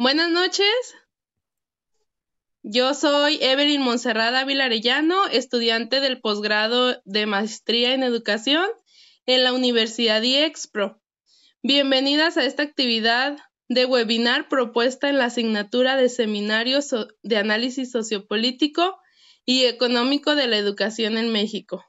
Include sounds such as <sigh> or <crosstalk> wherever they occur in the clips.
Buenas noches. Yo soy Evelyn Monserrada Vilarellano, estudiante del posgrado de maestría en educación en la Universidad IEXPRO. Bienvenidas a esta actividad de webinar propuesta en la asignatura de Seminarios de Análisis Sociopolítico y Económico de la Educación en México.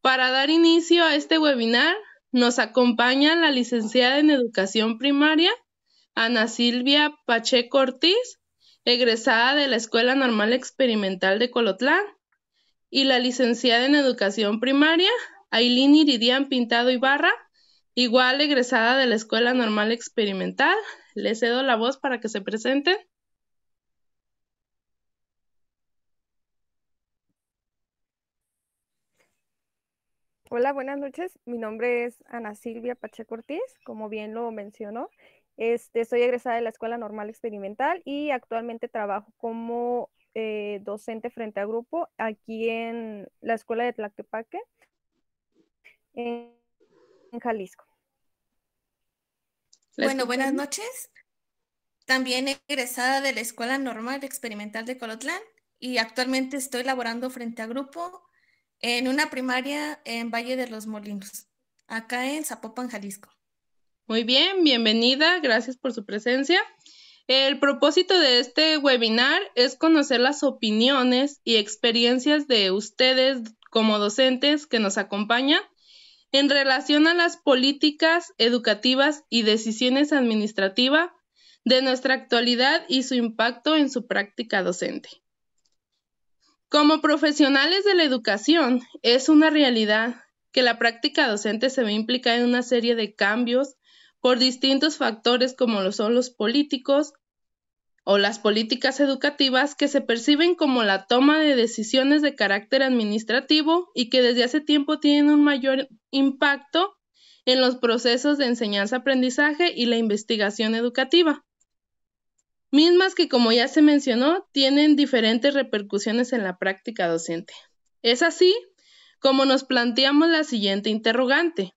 Para dar inicio a este webinar, nos acompaña la licenciada en Educación Primaria, Ana Silvia Pacheco Ortiz, egresada de la Escuela Normal Experimental de Colotlán, y la licenciada en Educación Primaria, Ailín Iridian Pintado Ibarra, igual egresada de la Escuela Normal Experimental. Le cedo la voz para que se presenten. Hola, buenas noches. Mi nombre es Ana Silvia Pacheco Ortiz, como bien lo mencionó, este, soy egresada de la Escuela Normal Experimental y actualmente trabajo como eh, docente frente a grupo aquí en la Escuela de Tlaquepaque, en, Jalisco. Bueno, buenas noches. También egresada de la Escuela Normal Experimental de Colotlán y actualmente estoy laborando frente a grupo en una primaria en Valle de los Molinos, acá en Zapopan, Jalisco. Muy bien, bienvenida, gracias por su presencia. El propósito de este webinar es conocer las opiniones y experiencias de ustedes como docentes que nos acompañan en relación a las políticas educativas y decisiones administrativas de nuestra actualidad y su impacto en su práctica docente. Como profesionales de la educación, es una realidad que la práctica docente se ve implicada en una serie de cambios por distintos factores como lo son los políticos o las políticas educativas que se perciben como la toma de decisiones de carácter administrativo y que desde hace tiempo tienen un mayor impacto en los procesos de enseñanza-aprendizaje y la investigación educativa, mismas que, como ya se mencionó, tienen diferentes repercusiones en la práctica docente. Es así como nos planteamos la siguiente interrogante.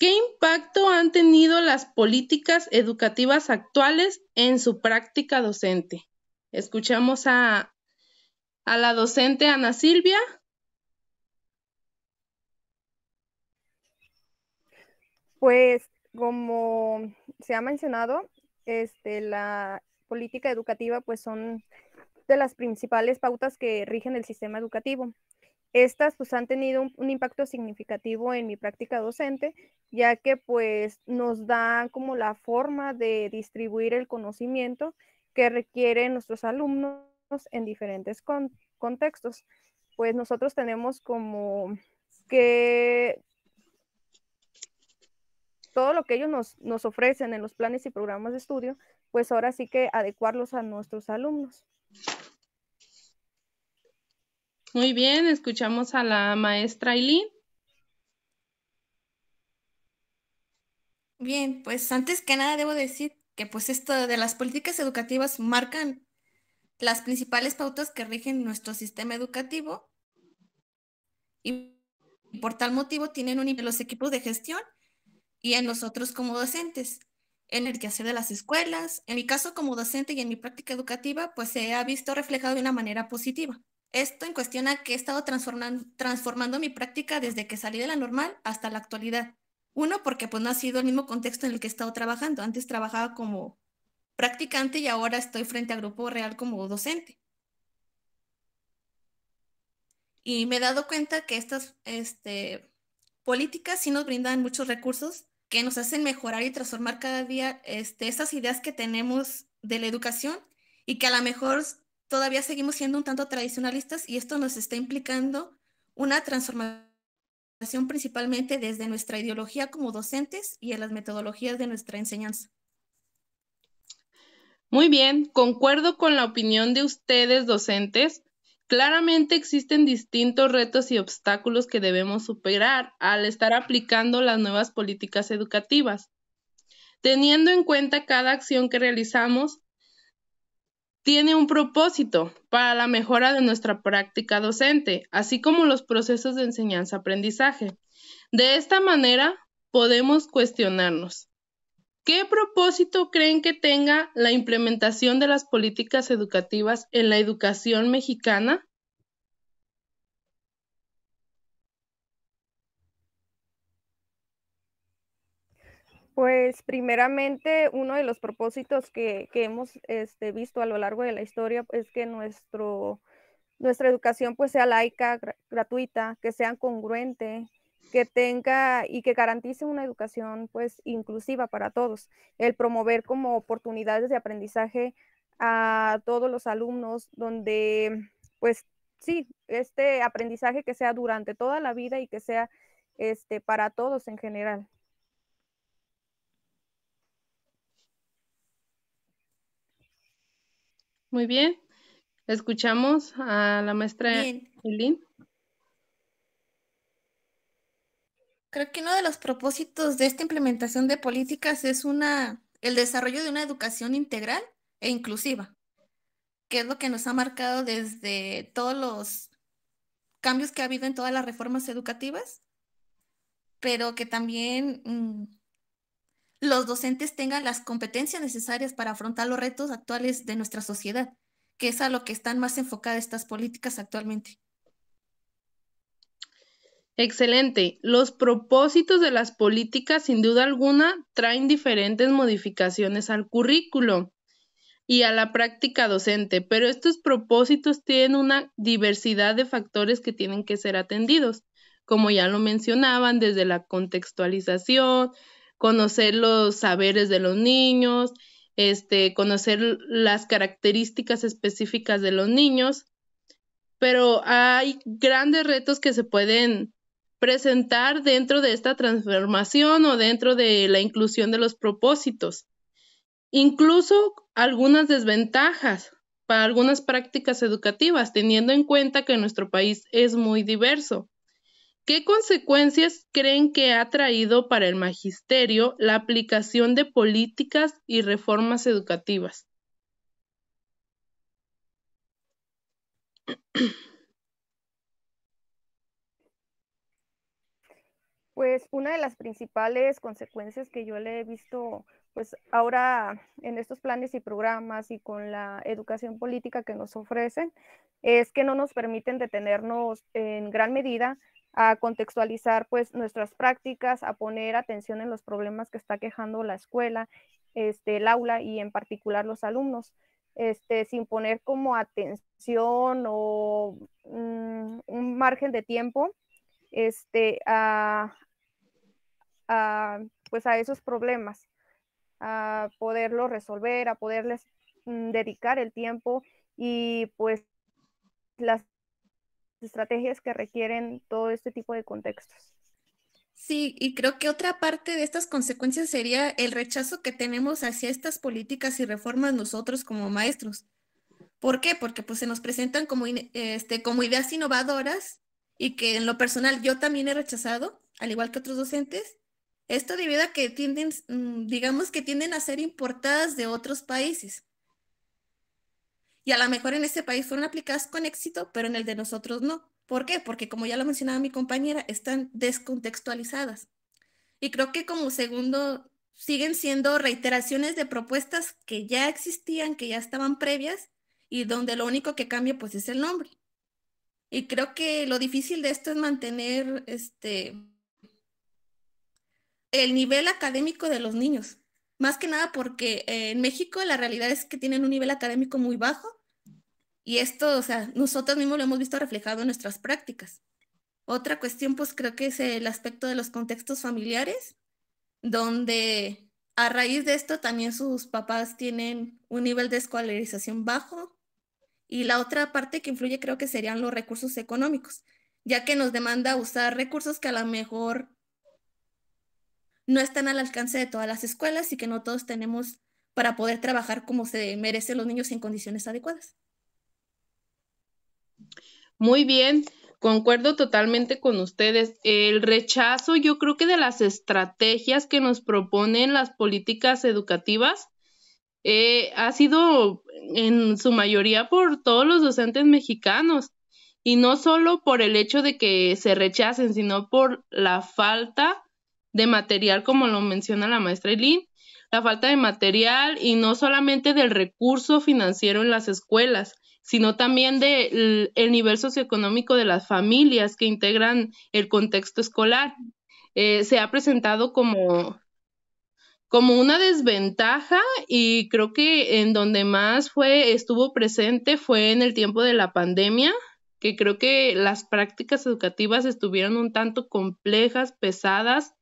¿Qué impacto han tenido las políticas educativas actuales en su práctica docente? Escuchamos a, la docente Ana Silvia. Pues como se ha mencionado, este, la política educativa pues son de las principales pautas que rigen el sistema educativo. Estas pues han tenido un, impacto significativo en mi práctica docente, ya que pues nos dan como la forma de distribuir el conocimiento que requieren nuestros alumnos en diferentes contextos. Pues nosotros tenemos como que todo lo que ellos nos, nos ofrecen en los planes y programas de estudio, pues ahora sí que adecuarlos a nuestros alumnos. Muy bien, escuchamos a la maestra Aileen. Bien, pues antes que nada debo decir que pues esto de las políticas educativas marcan las principales pautas que rigen nuestro sistema educativo y por tal motivo tienen un nivel los equipos de gestión y en nosotros como docentes, en el quehacer de las escuelas. En mi caso como docente y en mi práctica educativa, pues se ha visto reflejado de una manera positiva. Esto en cuestión a que he estado transformando, mi práctica desde que salí de la normal hasta la actualidad. Uno, porque pues no ha sido el mismo contexto en el que he estado trabajando. Antes trabajaba como practicante y ahora estoy frente a Grupo Real como docente. Y me he dado cuenta que estas este, políticas sí nos brindan muchos recursos que nos hacen mejorar y transformar cada día estas ideas que tenemos de la educación y que a lo mejor todavía seguimos siendo un tanto tradicionalistas y esto nos está implicando una transformación principalmente desde nuestra ideología como docentes y en las metodologías de nuestra enseñanza. Muy bien, concuerdo con la opinión de ustedes docentes. Claramente existen distintos retos y obstáculos que debemos superar al estar aplicando las nuevas políticas educativas. Teniendo en cuenta cada acción que realizamos, tiene un propósito para la mejora de nuestra práctica docente, así como los procesos de enseñanza-aprendizaje. De esta manera, podemos cuestionarnos. ¿Qué propósito creen que tenga la implementación de las políticas educativas en la educación mexicana? Pues primeramente uno de los propósitos que, hemos este, visto a lo largo de la historia es que nuestro, nuestra educación pues sea laica, gratuita, que sea congruente, que tenga y que garantice una educación pues inclusiva para todos, el promover como oportunidades de aprendizaje a todos los alumnos donde pues sí, este aprendizaje que sea durante toda la vida y que sea este, para todos en general. Muy bien. Escuchamos a la maestra Elin. Creo que uno de los propósitos de esta implementación de políticas es una, el desarrollo de una educación integral e inclusiva, que es lo que nos ha marcado desde todos los cambios que ha habido en todas las reformas educativas, pero que también mm, los docentes tengan las competencias necesarias para afrontar los retos actuales de nuestra sociedad, que es a lo que están más enfocadas estas políticas actualmente. Excelente. Los propósitos de las políticas, sin duda alguna, traen diferentes modificaciones al currículo y a la práctica docente, pero estos propósitos tienen una diversidad de factores que tienen que ser atendidos, como ya lo mencionaban, desde la contextualización, conocer los saberes de los niños, este, conocer las características específicas de los niños, pero hay grandes retos que se pueden presentar dentro de esta transformación o dentro de la inclusión de los propósitos. Incluso algunas desventajas para algunas prácticas educativas, teniendo en cuenta que nuestro país es muy diverso. ¿Qué consecuencias creen que ha traído para el magisterio la aplicación de políticas y reformas educativas? Pues una de las principales consecuencias que yo le he visto, pues ahora en estos planes y programas y con la educación política que nos ofrecen, es que no nos permiten detenernos en gran medida a contextualizar pues nuestras prácticas, a poner atención en los problemas que está quejando la escuela, este, el aula y en particular los alumnos, este, sin poner como atención o mm, un margen de tiempo este, a, pues a esos problemas, a poderlos resolver, a poderles mm, dedicar el tiempo y pues las estrategias que requieren todo este tipo de contextos. Sí, y creo que otra parte de estas consecuencias sería el rechazo que tenemos hacia estas políticas y reformas nosotros como maestros. ¿Por qué? Porque pues se nos presentan como, este, como ideas innovadoras y que en lo personal yo también he rechazado, al igual que otros docentes. Esto debido a que tienden, mm, digamos que tienden a ser importadas de otros países y a lo mejor en ese país fueron aplicadas con éxito, pero en el de nosotros no. ¿Por qué? Porque como ya lo mencionaba mi compañera, están descontextualizadas. Y creo que como segundo, siguen siendo reiteraciones de propuestas que ya existían, que ya estaban previas, y donde lo único que cambia pues es el nombre. Y creo que lo difícil de esto es mantener este el nivel académico de los niños. Más que nada porque eh, en México la realidad es que tienen un nivel académico muy bajo y esto, o sea, nosotros mismos lo hemos visto reflejado en nuestras prácticas. Otra cuestión, pues creo que es el aspecto de los contextos familiares, donde a raíz de esto también sus papás tienen un nivel de escolarización bajo. Y la otra parte que influye creo que serían los recursos económicos, ya que nos demanda usar recursos que a lo mejor no están al alcance de todas las escuelas y que no todos tenemos para poder trabajar como se merecen los niños en condiciones adecuadas. Muy bien, concuerdo totalmente con ustedes. El rechazo, yo creo que de las estrategias que nos proponen las políticas educativas, eh, ha sido en su mayoría por todos los docentes mexicanos. Y no solo por el hecho de que se rechacen, sino por la falta de material, como lo menciona la maestra Eileen, la falta de material y no solamente del recurso financiero en las escuelas, sino también del nivel socioeconómico de las familias que integran el contexto escolar. Eh, se ha presentado como, como una desventaja y creo que en donde más fue, estuvo presente fue en el tiempo de la pandemia, que creo que las prácticas educativas estuvieron un tanto complejas, pesadas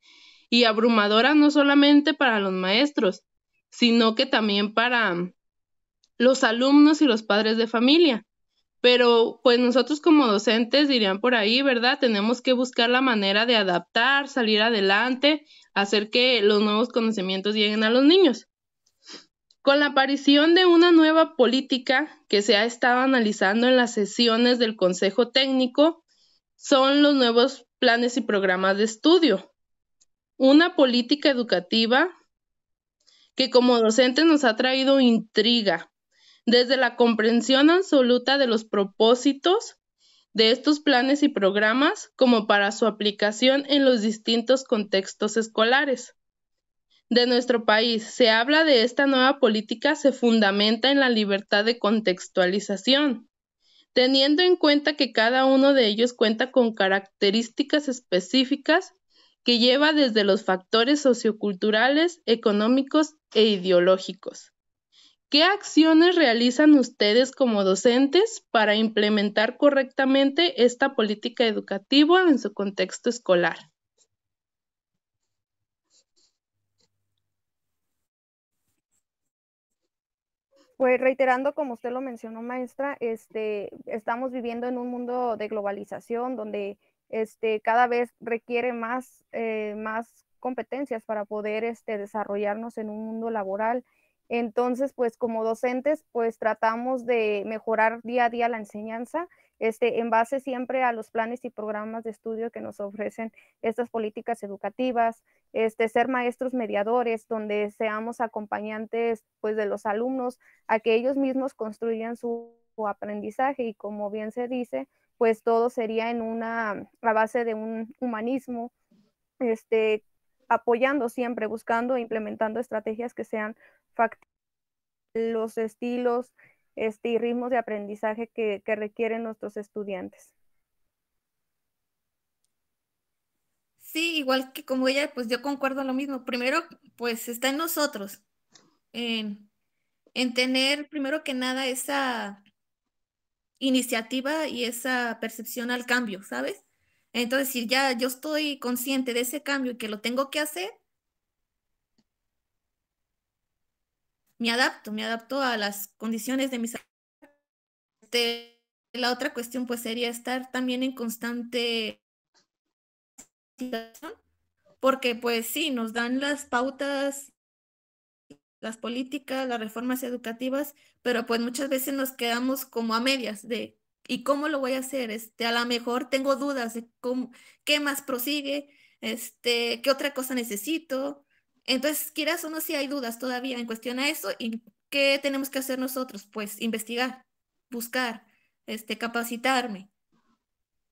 y abrumadoras no solamente para los maestros, sino que también para los alumnos y los padres de familia. Pero pues nosotros como docentes dirían por ahí, ¿verdad? Tenemos que buscar la manera de adaptar, salir adelante, hacer que los nuevos conocimientos lleguen a los niños. Con la aparición de una nueva política que se ha estado analizando en las sesiones del Consejo Técnico, son los nuevos planes y programas de estudio. Una política educativa que como docentes nos ha traído intriga, desde la comprensión absoluta de los propósitos de estos planes y programas como para su aplicación en los distintos contextos escolares. De nuestro país se habla de esta nueva política se fundamenta en la libertad de contextualización, teniendo en cuenta que cada uno de ellos cuenta con características específicas que lleva desde los factores socioculturales, económicos e ideológicos. ¿Qué acciones realizan ustedes como docentes para implementar correctamente esta política educativa en su contexto escolar? Pues reiterando, como usted lo mencionó, maestra, este, estamos viviendo en un mundo de globalización donde este, cada vez requiere más, eh, más competencias para poder este, desarrollarnos en un mundo laboral entonces, pues como docentes, pues tratamos de mejorar día a día la enseñanza, este, en base siempre a los planes y programas de estudio que nos ofrecen estas políticas educativas, este, ser maestros mediadores, donde seamos acompañantes pues, de los alumnos a que ellos mismos construyan su, aprendizaje y como bien se dice, pues todo sería en una, a base de un humanismo, este, apoyando siempre, buscando e implementando estrategias que sean los estilos este, y ritmos de aprendizaje que, requieren nuestros estudiantes. Sí, igual que como ella, pues yo concuerdo lo mismo. Primero, pues está en nosotros, en, en, tener primero que nada esa iniciativa y esa percepción al cambio, ¿sabes? Entonces, si ya yo estoy consciente de ese cambio y que lo tengo que hacer, me adapto, me adapto a las condiciones de mis... este la otra cuestión pues sería estar también en constante situación, porque pues sí, nos dan las pautas, las políticas, las reformas educativas, pero pues muchas veces nos quedamos como a medias de ¿y cómo lo voy a hacer? Este, a lo mejor tengo dudas de cómo, qué más prosigue, este, qué otra cosa necesito, entonces, quieras o no, si hay dudas todavía en cuestión a eso, ¿y qué tenemos que hacer nosotros? Pues investigar, buscar, este, capacitarme.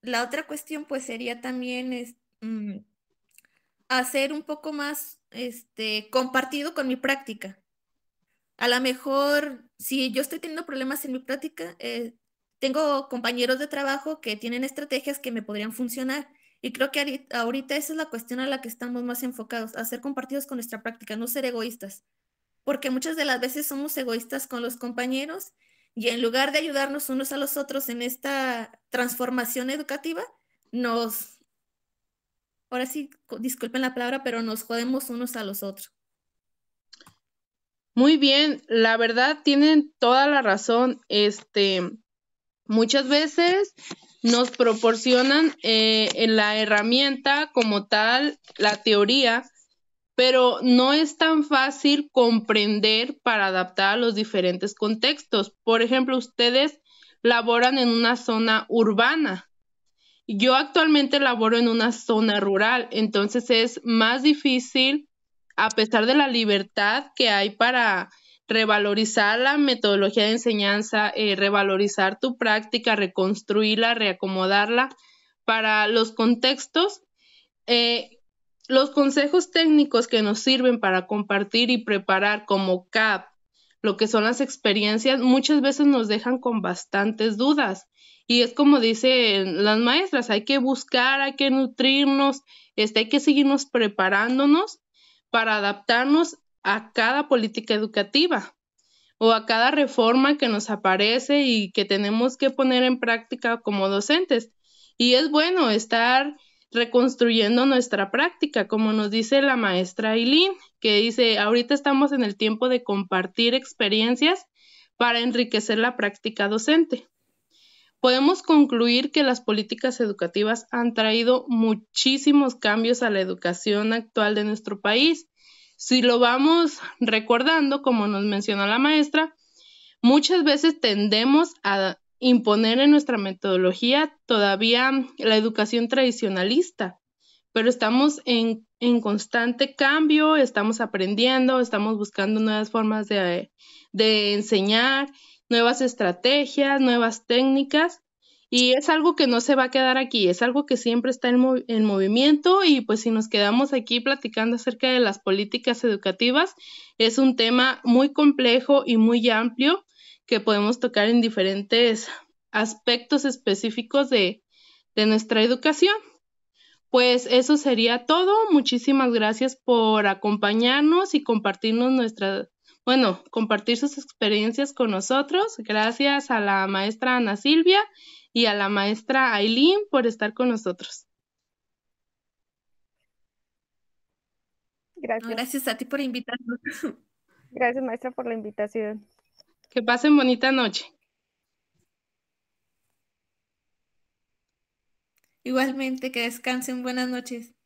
La otra cuestión, pues, sería también es, mm, hacer un poco más este, compartido con mi práctica. A lo mejor, si yo estoy teniendo problemas en mi práctica, eh, tengo compañeros de trabajo que tienen estrategias que me podrían funcionar y creo que ahorita esa es la cuestión a la que estamos más enfocados, a ser compartidos con nuestra práctica, no ser egoístas, porque muchas de las veces somos egoístas con los compañeros y en lugar de ayudarnos unos a los otros en esta transformación educativa, nos, ahora sí, disculpen la palabra, pero nos jodemos unos a los otros. Muy bien, la verdad tienen toda la razón. Este, Muchas veces nos proporcionan eh, la herramienta como tal, la teoría, pero no es tan fácil comprender para adaptar a los diferentes contextos. Por ejemplo, ustedes laboran en una zona urbana. Yo actualmente laboro en una zona rural, entonces es más difícil, a pesar de la libertad que hay para revalorizar la metodología de enseñanza, eh, revalorizar tu práctica, reconstruirla, reacomodarla para los contextos. Eh, los consejos técnicos que nos sirven para compartir y preparar como CAP, lo que son las experiencias, muchas veces nos dejan con bastantes dudas. Y es como dicen las maestras, hay que buscar, hay que nutrirnos, este, hay que seguirnos preparándonos para adaptarnos a cada política educativa o a cada reforma que nos aparece y que tenemos que poner en práctica como docentes. Y es bueno estar reconstruyendo nuestra práctica, como nos dice la maestra Eileen, que dice, ahorita estamos en el tiempo de compartir experiencias para enriquecer la práctica docente. Podemos concluir que las políticas educativas han traído muchísimos cambios a la educación actual de nuestro país si lo vamos recordando, como nos mencionó la maestra, muchas veces tendemos a imponer en nuestra metodología todavía la educación tradicionalista, pero estamos en, constante cambio, estamos aprendiendo, estamos buscando nuevas formas de enseñar, nuevas estrategias, nuevas técnicas y es algo que no se va a quedar aquí, es algo que siempre está en, movimiento y pues si nos quedamos aquí platicando acerca de las políticas educativas, es un tema muy complejo y muy amplio que podemos tocar en diferentes aspectos específicos de, de nuestra educación. Pues eso sería todo. Muchísimas gracias por acompañarnos y compartirnos nuestra, bueno, compartir sus experiencias con nosotros. Gracias a la maestra Ana Silvia y a la maestra Aileen por estar con nosotros. Gracias. Gracias a ti por invitarnos. <laughs> Gracias, maestra, por la invitación. Que pasen bonita noche. Igualmente, que descansen. Buenas noches.